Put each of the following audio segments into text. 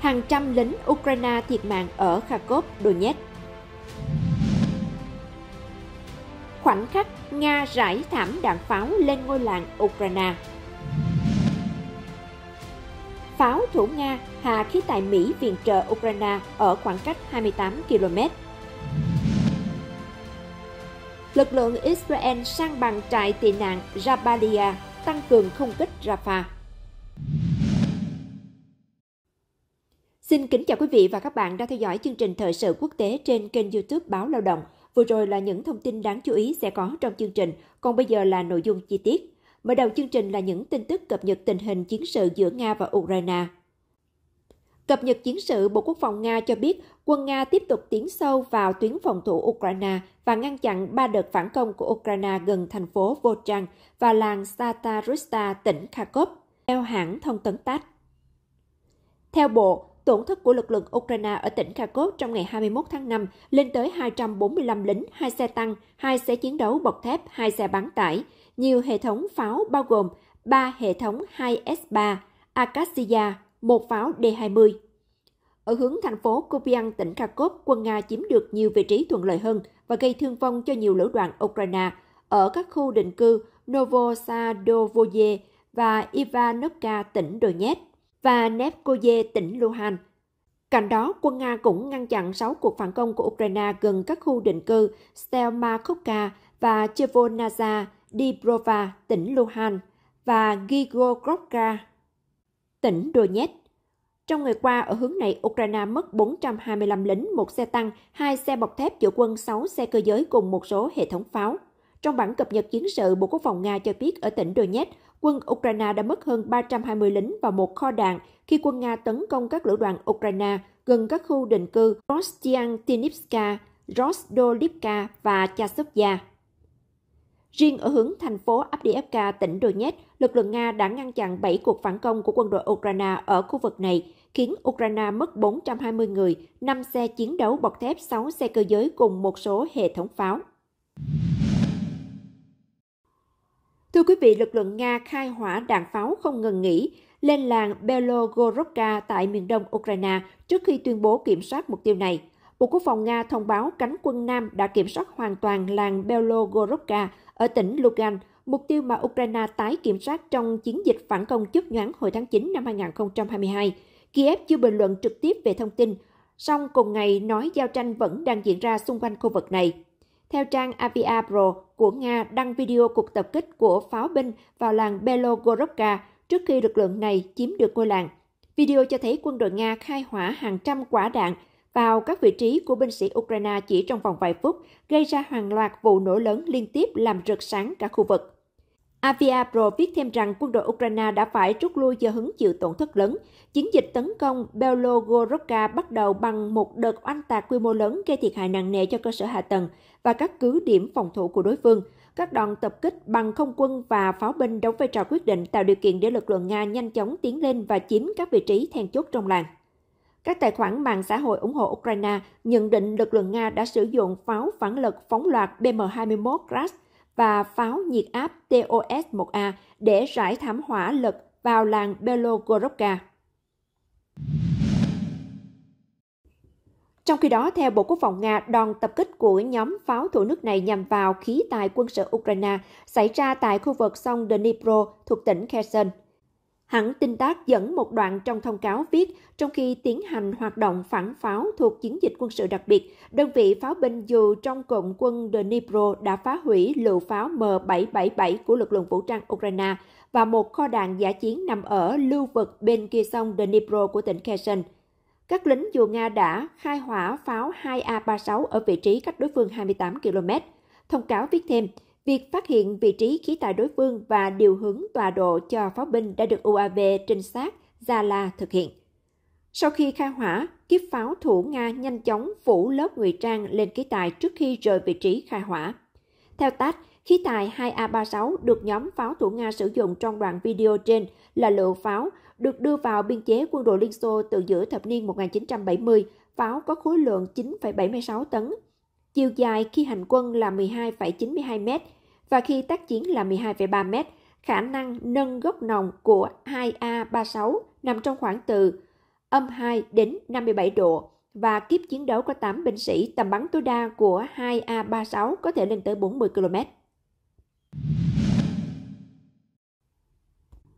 hàng trăm lính Ukraine thiệt mạng ở Kharkov, Donetsk. Khoảnh khắc Nga rải thảm đạn pháo lên ngôi làng Ukraine. Pháo thủ Nga hạ khí tài Mỹ viện trợ Ukraine ở khoảng cách 28 km. Lực lượng Israel sang bằng trại tị nạn Jabalia tăng cường không kích Rafah. Xin kính chào quý vị và các bạn đang theo dõi chương trình thời sự quốc tế trên kênh YouTube Báo Lao động. Vừa rồi là những thông tin đáng chú ý sẽ có trong chương trình, còn bây giờ là nội dung chi tiết. Mở đầu chương trình là những tin tức cập nhật tình hình chiến sự giữa Nga và Ukraine. Cập nhật chiến sự, Bộ Quốc phòng Nga cho biết quân Nga tiếp tục tiến sâu vào tuyến phòng thủ Ukraine và ngăn chặn ba đợt phản công của Ukraine gần thành phố Volchang và làng Satarusta, tỉnh Kharkov, theo hãng thông tấn TASS. Theo Bộ, tổn thất của lực lượng Ukraine ở tỉnh Kharkov trong ngày 21 tháng 5 lên tới 245 lính, 2 xe tăng, 2 xe chiến đấu bọc thép, 2 xe bán tải, nhiều hệ thống pháo bao gồm 3 hệ thống 2S3, Akasia, một pháo D-20. Ở hướng thành phố Kupiang, tỉnh Kharkov, quân Nga chiếm được nhiều vị trí thuận lợi hơn và gây thương vong cho nhiều lữ đoàn Ukraine ở các khu định cư Novosadovoye và Ivanovka, tỉnh Donetsk và Nevkoye tỉnh Luhan. Cạnh đó, quân Nga cũng ngăn chặn 6 cuộc phản công của Ukraine gần các khu định cư Stelmakovka và Chevonaza, Dibrova, tỉnh Luhan và Gigorovka, tỉnh Donetsk. Trong ngày qua, ở hướng này, Ukraine mất 425 lính, một xe tăng, hai xe bọc thép giữa quân, 6 xe cơ giới cùng một số hệ thống pháo. Trong bản cập nhật chiến sự, Bộ Quốc phòng Nga cho biết ở tỉnh Donetsk, quân Ukraine đã mất hơn 320 lính và một kho đạn khi quân Nga tấn công các lữ đoàn Ukraine gần các khu định cư Rostiantinivska, Rostolivka và Chasovya. Riêng ở hướng thành phố Avdiivka, tỉnh Donetsk, lực lượng Nga đã ngăn chặn 7 cuộc phản công của quân đội Ukraine ở khu vực này, khiến Ukraine mất 420 người, 5 xe chiến đấu bọc thép, 6 xe cơ giới cùng một số hệ thống pháo. Thưa quý vị, lực lượng Nga khai hỏa đạn pháo không ngừng nghỉ lên làng Belogorodka tại miền đông Ukraine trước khi tuyên bố kiểm soát mục tiêu này. Bộ Quốc phòng Nga thông báo cánh quân Nam đã kiểm soát hoàn toàn làng Belogorodka ở tỉnh Lugan, mục tiêu mà Ukraine tái kiểm soát trong chiến dịch phản công chớp nhoáng hồi tháng 9 năm 2022. Kiev chưa bình luận trực tiếp về thông tin, song cùng ngày nói giao tranh vẫn đang diễn ra xung quanh khu vực này. Theo trang Pro của Nga đăng video cuộc tập kích của pháo binh vào làng Belogorovka trước khi lực lượng này chiếm được ngôi làng. Video cho thấy quân đội Nga khai hỏa hàng trăm quả đạn vào các vị trí của binh sĩ Ukraine chỉ trong vòng vài phút, gây ra hàng loạt vụ nổ lớn liên tiếp làm rực sáng cả khu vực. Avia Pro viết thêm rằng quân đội Ukraine đã phải rút lui do hứng chịu tổn thất lớn. Chiến dịch tấn công Belogorodka bắt đầu bằng một đợt oanh tạc quy mô lớn gây thiệt hại nặng nề cho cơ sở hạ tầng và các cứ điểm phòng thủ của đối phương. Các đoàn tập kích bằng không quân và pháo binh đóng vai trò quyết định tạo điều kiện để lực lượng Nga nhanh chóng tiến lên và chiếm các vị trí then chốt trong làng. Các tài khoản mạng xã hội ủng hộ Ukraine nhận định lực lượng Nga đã sử dụng pháo phản lực phóng loạt BM-21 Kras – và pháo nhiệt áp TOS-1A để rải thảm hỏa lực vào làng Belogorovka. Trong khi đó, theo Bộ Quốc phòng Nga, đòn tập kích của nhóm pháo thủ nước này nhằm vào khí tài quân sự Ukraine xảy ra tại khu vực sông Dnipro thuộc tỉnh Kherson. Hãng tin tác dẫn một đoạn trong thông cáo viết, trong khi tiến hành hoạt động phản pháo thuộc chiến dịch quân sự đặc biệt, đơn vị pháo binh dù trong cộng quân Dnipro đã phá hủy lựu pháo M777 của lực lượng vũ trang Ukraine và một kho đạn giả chiến nằm ở lưu vực bên kia sông Dnipro của tỉnh Kherson. Các lính dù Nga đã khai hỏa pháo 2A36 ở vị trí cách đối phương 28 km. Thông cáo viết thêm, Việc phát hiện vị trí khí tài đối phương và điều hướng tọa độ cho pháo binh đã được UAV trinh sát Gia La thực hiện. Sau khi khai hỏa, kiếp pháo thủ Nga nhanh chóng phủ lớp ngụy trang lên khí tài trước khi rời vị trí khai hỏa. Theo TASS, khí tài 2A36 được nhóm pháo thủ Nga sử dụng trong đoạn video trên là lựu pháo được đưa vào biên chế quân đội Liên Xô từ giữa thập niên 1970, pháo có khối lượng 9,76 tấn. Chiều dài khi hành quân là 12,92 mét, và khi tác chiến là 12,3 m, khả năng nâng gốc nòng của 2A36 nằm trong khoảng từ âm 2 đến 57 độ và kiếp chiến đấu có 8 binh sĩ tầm bắn tối đa của 2A36 có thể lên tới 40 km.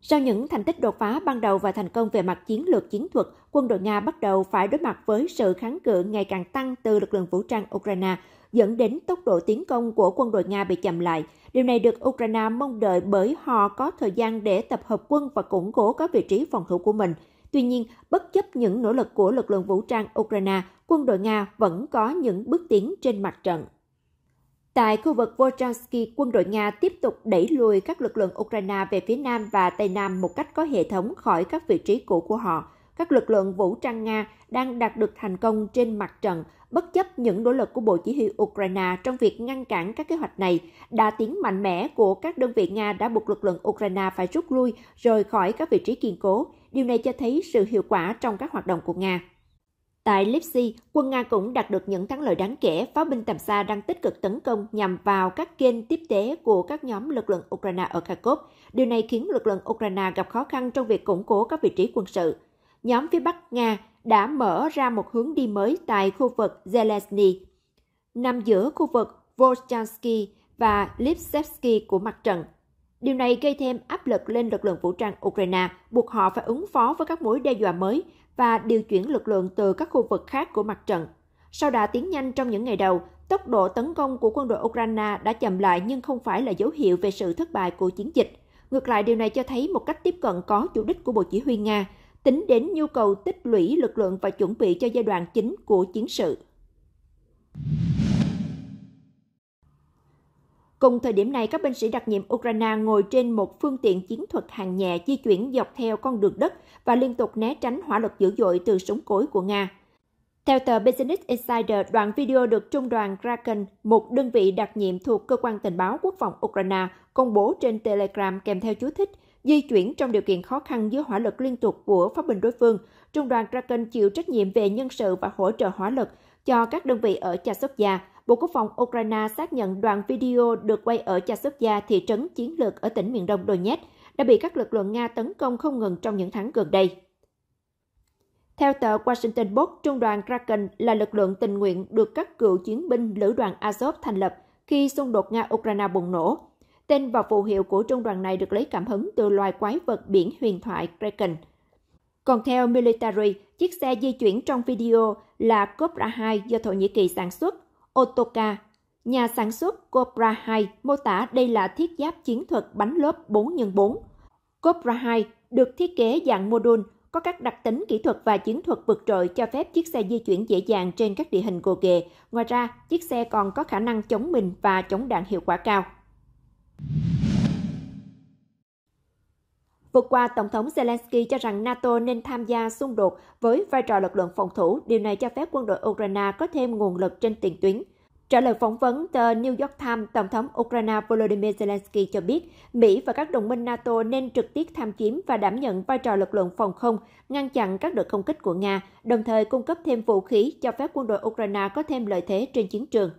Sau những thành tích đột phá ban đầu và thành công về mặt chiến lược chiến thuật, quân đội Nga bắt đầu phải đối mặt với sự kháng cự ngày càng tăng từ lực lượng vũ trang Ukraine dẫn đến tốc độ tiến công của quân đội Nga bị chậm lại. Điều này được Ukraine mong đợi bởi họ có thời gian để tập hợp quân và củng cố các vị trí phòng thủ của mình. Tuy nhiên, bất chấp những nỗ lực của lực lượng vũ trang Ukraine, quân đội Nga vẫn có những bước tiến trên mặt trận. Tại khu vực Volchansky, quân đội Nga tiếp tục đẩy lùi các lực lượng Ukraine về phía nam và tây nam một cách có hệ thống khỏi các vị trí cũ của họ. Các lực lượng vũ trang Nga đang đạt được thành công trên mặt trận bất chấp những nỗ lực của Bộ Chỉ huy Ukraine trong việc ngăn cản các kế hoạch này, đã tiến mạnh mẽ của các đơn vị Nga đã buộc lực lượng Ukraine phải rút lui rời khỏi các vị trí kiên cố. Điều này cho thấy sự hiệu quả trong các hoạt động của Nga. Tại Lipsy, quân Nga cũng đạt được những thắng lợi đáng kể, pháo binh tầm xa đang tích cực tấn công nhằm vào các kênh tiếp tế của các nhóm lực lượng Ukraine ở Kharkov. Điều này khiến lực lượng Ukraine gặp khó khăn trong việc củng cố các vị trí quân sự. Nhóm phía Bắc Nga đã mở ra một hướng đi mới tại khu vực Zelensny, nằm giữa khu vực Volchansky và Lipsevsky của mặt trận. Điều này gây thêm áp lực lên lực lượng vũ trang Ukraine, buộc họ phải ứng phó với các mối đe dọa mới và điều chuyển lực lượng từ các khu vực khác của mặt trận. Sau đã tiến nhanh trong những ngày đầu, tốc độ tấn công của quân đội Ukraine đã chậm lại nhưng không phải là dấu hiệu về sự thất bại của chiến dịch. Ngược lại, điều này cho thấy một cách tiếp cận có chủ đích của Bộ Chỉ huy Nga tính đến nhu cầu tích lũy lực lượng và chuẩn bị cho giai đoạn chính của chiến sự. Cùng thời điểm này, các binh sĩ đặc nhiệm Ukraine ngồi trên một phương tiện chiến thuật hàng nhẹ di chuyển dọc theo con đường đất và liên tục né tránh hỏa lực dữ dội từ súng cối của Nga. Theo tờ Business Insider, đoạn video được Trung đoàn Kraken, một đơn vị đặc nhiệm thuộc Cơ quan Tình báo Quốc phòng Ukraine, công bố trên Telegram kèm theo chú thích di chuyển trong điều kiện khó khăn dưới hỏa lực liên tục của pháo binh đối phương. Trung đoàn Kraken chịu trách nhiệm về nhân sự và hỗ trợ hỏa lực cho các đơn vị ở Chasovia. Bộ Quốc phòng Ukraine xác nhận đoạn video được quay ở Chasovia, thị trấn chiến lược ở tỉnh miền đông Donetsk, đã bị các lực lượng Nga tấn công không ngừng trong những tháng gần đây. Theo tờ Washington Post, Trung đoàn Kraken là lực lượng tình nguyện được các cựu chiến binh lữ đoàn Azov thành lập khi xung đột Nga-Ukraine bùng nổ. Tên và phù hiệu của trung đoàn này được lấy cảm hứng từ loài quái vật biển huyền thoại Kraken. Còn theo Military, chiếc xe di chuyển trong video là Cobra 2 do Thổ Nhĩ Kỳ sản xuất, Otoka. Nhà sản xuất Cobra 2 mô tả đây là thiết giáp chiến thuật bánh lốp 4x4. Cobra 2 được thiết kế dạng mô đun, có các đặc tính kỹ thuật và chiến thuật vượt trội cho phép chiếc xe di chuyển dễ dàng trên các địa hình gồ ghề. Ngoài ra, chiếc xe còn có khả năng chống mình và chống đạn hiệu quả cao. Vừa qua, Tổng thống Zelensky cho rằng NATO nên tham gia xung đột với vai trò lực lượng phòng thủ. Điều này cho phép quân đội Ukraine có thêm nguồn lực trên tiền tuyến. Trả lời phỏng vấn tờ New York Times, Tổng thống Ukraine Volodymyr Zelensky cho biết Mỹ và các đồng minh NATO nên trực tiếp tham chiếm và đảm nhận vai trò lực lượng phòng không, ngăn chặn các đợt không kích của Nga, đồng thời cung cấp thêm vũ khí cho phép quân đội Ukraine có thêm lợi thế trên chiến trường.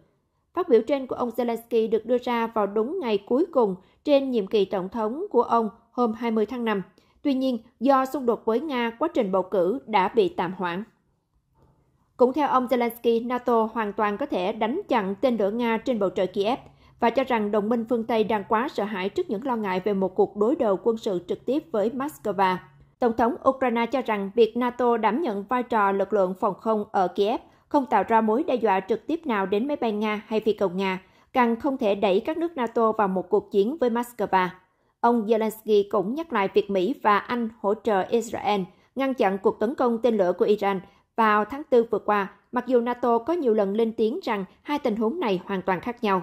Phát biểu trên của ông Zelensky được đưa ra vào đúng ngày cuối cùng trên nhiệm kỳ tổng thống của ông hôm 20 tháng 5. Tuy nhiên, do xung đột với Nga, quá trình bầu cử đã bị tạm hoãn. Cũng theo ông Zelensky, NATO hoàn toàn có thể đánh chặn tên lửa Nga trên bầu trời Kiev và cho rằng đồng minh phương Tây đang quá sợ hãi trước những lo ngại về một cuộc đối đầu quân sự trực tiếp với Moscow. Tổng thống Ukraine cho rằng việc NATO đảm nhận vai trò lực lượng phòng không ở Kiev không tạo ra mối đe dọa trực tiếp nào đến máy bay Nga hay phi cầu Nga, càng không thể đẩy các nước NATO vào một cuộc chiến với Moscow. Ông Zelensky cũng nhắc lại việc Mỹ và Anh hỗ trợ Israel ngăn chặn cuộc tấn công tên lửa của Iran vào tháng 4 vừa qua, mặc dù NATO có nhiều lần lên tiếng rằng hai tình huống này hoàn toàn khác nhau.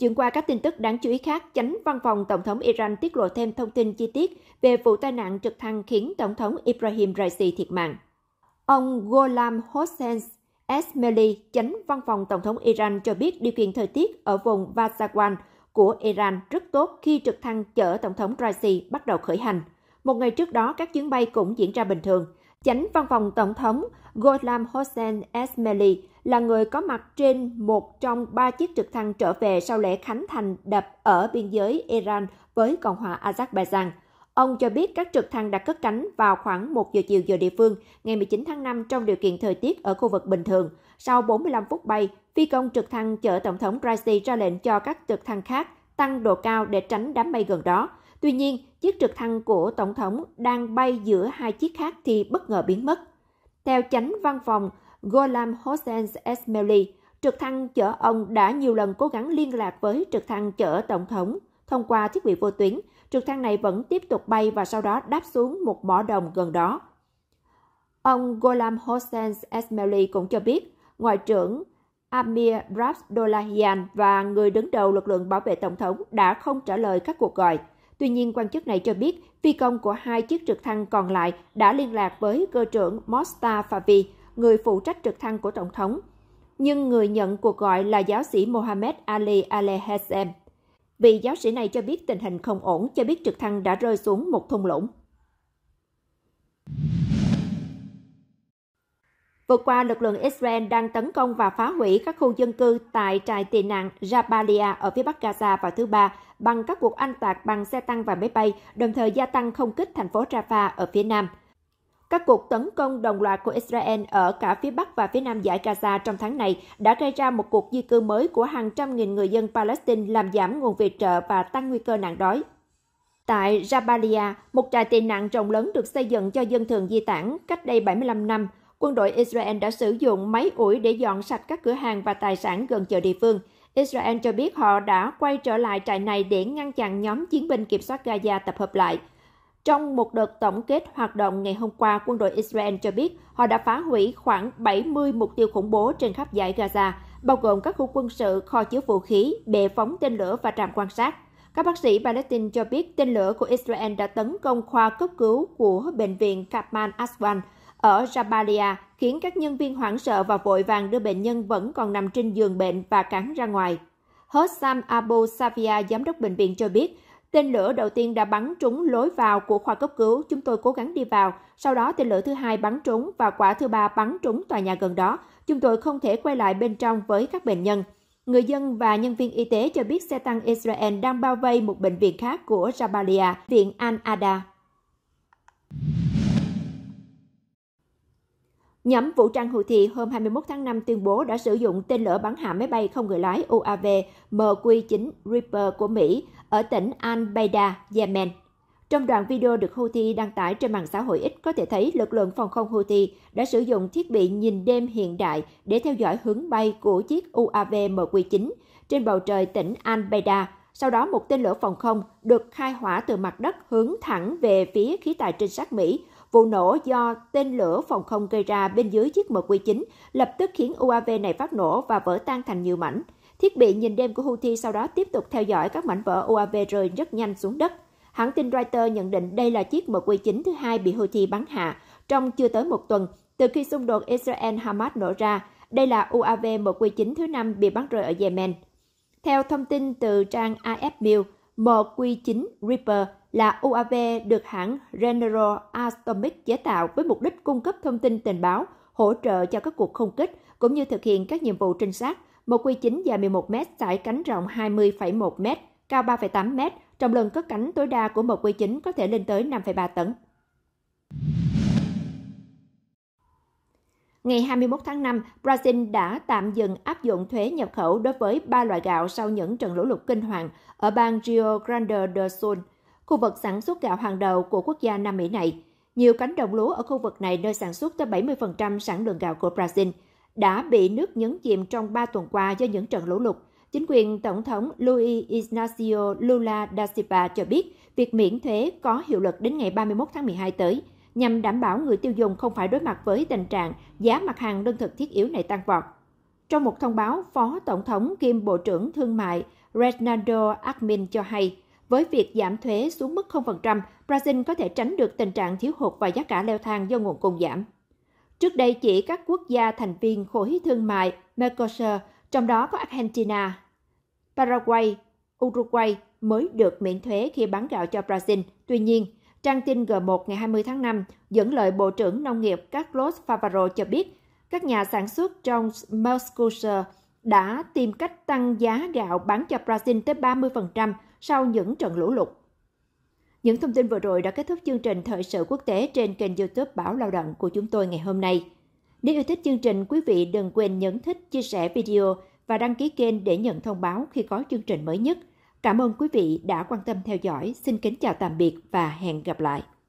Chuyển qua các tin tức đáng chú ý khác, chánh văn phòng Tổng thống Iran tiết lộ thêm thông tin chi tiết về vụ tai nạn trực thăng khiến Tổng thống Ibrahim Raisi thiệt mạng. Ông Gholam Hossein Esmeli, chánh văn phòng Tổng thống Iran cho biết điều kiện thời tiết ở vùng Vazawan của Iran rất tốt khi trực thăng chở Tổng thống Raisi bắt đầu khởi hành. Một ngày trước đó, các chuyến bay cũng diễn ra bình thường. Chánh văn phòng Tổng thống Gholam Hossein Esmeli là người có mặt trên một trong ba chiếc trực thăng trở về sau lễ khánh thành đập ở biên giới Iran với Cộng hòa Azerbaijan. Ông cho biết các trực thăng đã cất cánh vào khoảng 1 giờ chiều giờ địa phương ngày 19 tháng 5 trong điều kiện thời tiết ở khu vực bình thường. Sau 45 phút bay, phi công trực thăng chở Tổng thống Raisi ra lệnh cho các trực thăng khác tăng độ cao để tránh đám mây gần đó. Tuy nhiên, chiếc trực thăng của Tổng thống đang bay giữa hai chiếc khác thì bất ngờ biến mất. Theo chánh văn phòng Golam Hossein Esmaili, trực thăng chở ông đã nhiều lần cố gắng liên lạc với trực thăng chở tổng thống thông qua thiết bị vô tuyến. Trực thăng này vẫn tiếp tục bay và sau đó đáp xuống một mỏ đồng gần đó. Ông Golam Hossein Esmaili cũng cho biết, Ngoại trưởng Amir Rabdolahian và người đứng đầu lực lượng bảo vệ tổng thống đã không trả lời các cuộc gọi. Tuy nhiên, quan chức này cho biết phi công của hai chiếc trực thăng còn lại đã liên lạc với cơ trưởng Mostafavi người phụ trách trực thăng của Tổng thống, nhưng người nhận cuộc gọi là giáo sĩ Mohammed Ali Alehesem. Vị giáo sĩ này cho biết tình hình không ổn, cho biết trực thăng đã rơi xuống một thung lũng. Vừa qua, lực lượng Israel đang tấn công và phá hủy các khu dân cư tại trại tị nạn Jabalia ở phía bắc Gaza vào thứ Ba bằng các cuộc anh tạc bằng xe tăng và máy bay, đồng thời gia tăng không kích thành phố Rafah ở phía nam – các cuộc tấn công đồng loạt của Israel ở cả phía Bắc và phía Nam giải Gaza trong tháng này đã gây ra một cuộc di cư mới của hàng trăm nghìn người dân Palestine làm giảm nguồn viện trợ và tăng nguy cơ nạn đói. Tại Jabalia, một trại tị nạn rộng lớn được xây dựng cho dân thường di tản cách đây 75 năm, quân đội Israel đã sử dụng máy ủi để dọn sạch các cửa hàng và tài sản gần chợ địa phương. Israel cho biết họ đã quay trở lại trại này để ngăn chặn nhóm chiến binh kiểm soát Gaza tập hợp lại – trong một đợt tổng kết hoạt động ngày hôm qua, quân đội Israel cho biết họ đã phá hủy khoảng 70 mục tiêu khủng bố trên khắp giải Gaza, bao gồm các khu quân sự, kho chứa vũ khí, bệ phóng tên lửa và trạm quan sát. Các bác sĩ Palestine cho biết tên lửa của Israel đã tấn công khoa cấp cứu của bệnh viện Kamal Aswan ở Jabalia, khiến các nhân viên hoảng sợ và vội vàng đưa bệnh nhân vẫn còn nằm trên giường bệnh và cắn ra ngoài. Hossam Abu Safia, giám đốc bệnh viện cho biết, Tên lửa đầu tiên đã bắn trúng lối vào của khoa cấp cứu, chúng tôi cố gắng đi vào. Sau đó tên lửa thứ hai bắn trúng và quả thứ ba bắn trúng tòa nhà gần đó. Chúng tôi không thể quay lại bên trong với các bệnh nhân. Người dân và nhân viên y tế cho biết xe tăng Israel đang bao vây một bệnh viện khác của Jabalia, viện Al-Ada. Nhóm vũ trang Houthi hôm 21 tháng 5 tuyên bố đã sử dụng tên lửa bắn hạ máy bay không người lái UAV MQ-9 Reaper của Mỹ ở tỉnh Al-Baida, Yemen. Trong đoạn video được Houthi đăng tải trên mạng xã hội ít có thể thấy lực lượng phòng không Houthi đã sử dụng thiết bị nhìn đêm hiện đại để theo dõi hướng bay của chiếc UAV MQ-9 trên bầu trời tỉnh Al-Baida. Sau đó, một tên lửa phòng không được khai hỏa từ mặt đất hướng thẳng về phía khí tài trinh sát Mỹ. Vụ nổ do tên lửa phòng không gây ra bên dưới chiếc MQ-9 lập tức khiến UAV này phát nổ và vỡ tan thành nhiều mảnh. Thiết bị nhìn đêm của Houthi sau đó tiếp tục theo dõi các mảnh vỡ UAV rơi rất nhanh xuống đất. Hãng tin Reuters nhận định đây là chiếc MQ-9 thứ hai bị Houthi bắn hạ trong chưa tới một tuần từ khi xung đột Israel-Hamas nổ ra. Đây là UAV MQ-9 thứ năm bị bắn rơi ở Yemen. Theo thông tin từ trang AF News, MQ-9 Reaper là UAV được hãng General Atomic chế tạo với mục đích cung cấp thông tin tình báo, hỗ trợ cho các cuộc không kích cũng như thực hiện các nhiệm vụ trinh sát một quy 9 dài 11 m sải cánh rộng 20,1 m, cao 3,8 m, trọng lượng cất cánh tối đa của một quy 9 có thể lên tới 5,3 tấn. Ngày 21 tháng 5, Brazil đã tạm dừng áp dụng thuế nhập khẩu đối với ba loại gạo sau những trận lũ lụt kinh hoàng ở bang Rio Grande do Sul, khu vực sản xuất gạo hàng đầu của quốc gia Nam Mỹ này. Nhiều cánh đồng lúa ở khu vực này nơi sản xuất tới 70% sản lượng gạo của Brazil – đã bị nước nhấn chìm trong 3 tuần qua do những trận lũ lụt. Chính quyền Tổng thống Luis Ignacio Lula da Silva cho biết việc miễn thuế có hiệu lực đến ngày 31 tháng 12 tới, nhằm đảm bảo người tiêu dùng không phải đối mặt với tình trạng giá mặt hàng lương thực thiết yếu này tăng vọt. Trong một thông báo, Phó Tổng thống kiêm Bộ trưởng Thương mại Reynaldo Armin cho hay, với việc giảm thuế xuống mức 0%, Brazil có thể tránh được tình trạng thiếu hụt và giá cả leo thang do nguồn cung giảm. Trước đây chỉ các quốc gia thành viên khối thương mại Mercosur, trong đó có Argentina, Paraguay, Uruguay mới được miễn thuế khi bán gạo cho Brazil. Tuy nhiên, trang tin G1 ngày 20 tháng 5 dẫn lời Bộ trưởng Nông nghiệp Carlos Favaro cho biết, các nhà sản xuất trong Mercosur đã tìm cách tăng giá gạo bán cho Brazil tới 30% sau những trận lũ lụt. Những thông tin vừa rồi đã kết thúc chương trình Thời sự quốc tế trên kênh youtube Báo Lao động của chúng tôi ngày hôm nay. Nếu yêu thích chương trình, quý vị đừng quên nhấn thích, chia sẻ video và đăng ký kênh để nhận thông báo khi có chương trình mới nhất. Cảm ơn quý vị đã quan tâm theo dõi. Xin kính chào tạm biệt và hẹn gặp lại.